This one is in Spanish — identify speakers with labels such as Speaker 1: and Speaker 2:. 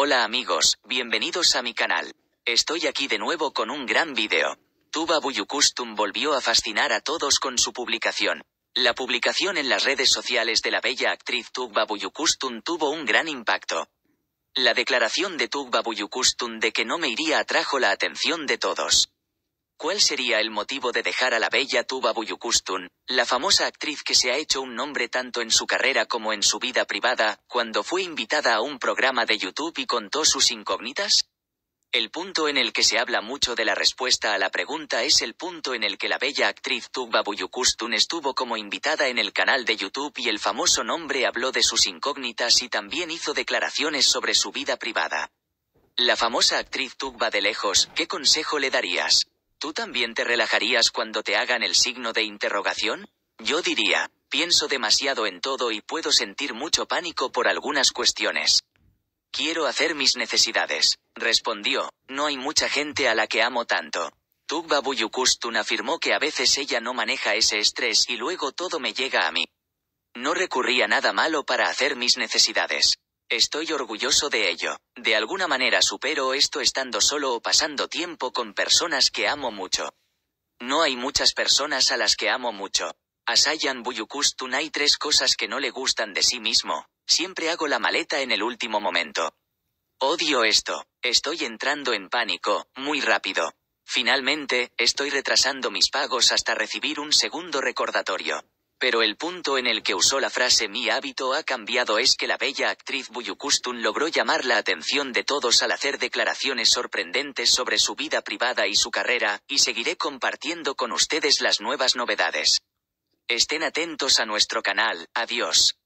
Speaker 1: Hola amigos, bienvenidos a mi canal. Estoy aquí de nuevo con un gran vídeo. Tuba Buyukustum volvió a fascinar a todos con su publicación. La publicación en las redes sociales de la bella actriz Tuba Buyukustum tuvo un gran impacto. La declaración de Tuba Buyukustum de que no me iría atrajo la atención de todos. ¿Cuál sería el motivo de dejar a la bella Tuba Buyukustun, la famosa actriz que se ha hecho un nombre tanto en su carrera como en su vida privada, cuando fue invitada a un programa de YouTube y contó sus incógnitas? El punto en el que se habla mucho de la respuesta a la pregunta es el punto en el que la bella actriz Tuba Buyukustun estuvo como invitada en el canal de YouTube y el famoso nombre habló de sus incógnitas y también hizo declaraciones sobre su vida privada. La famosa actriz Tugba de lejos, ¿qué consejo le darías? ¿Tú también te relajarías cuando te hagan el signo de interrogación? Yo diría, pienso demasiado en todo y puedo sentir mucho pánico por algunas cuestiones. Quiero hacer mis necesidades, respondió, no hay mucha gente a la que amo tanto. Tugba Buyukustun afirmó que a veces ella no maneja ese estrés y luego todo me llega a mí. No recurría nada malo para hacer mis necesidades. Estoy orgulloso de ello. De alguna manera supero esto estando solo o pasando tiempo con personas que amo mucho. No hay muchas personas a las que amo mucho. A Sayan Buyukustun hay tres cosas que no le gustan de sí mismo. Siempre hago la maleta en el último momento. Odio esto. Estoy entrando en pánico, muy rápido. Finalmente, estoy retrasando mis pagos hasta recibir un segundo recordatorio. Pero el punto en el que usó la frase mi hábito ha cambiado es que la bella actriz Buyukustun logró llamar la atención de todos al hacer declaraciones sorprendentes sobre su vida privada y su carrera, y seguiré compartiendo con ustedes las nuevas novedades. Estén atentos a nuestro canal, adiós.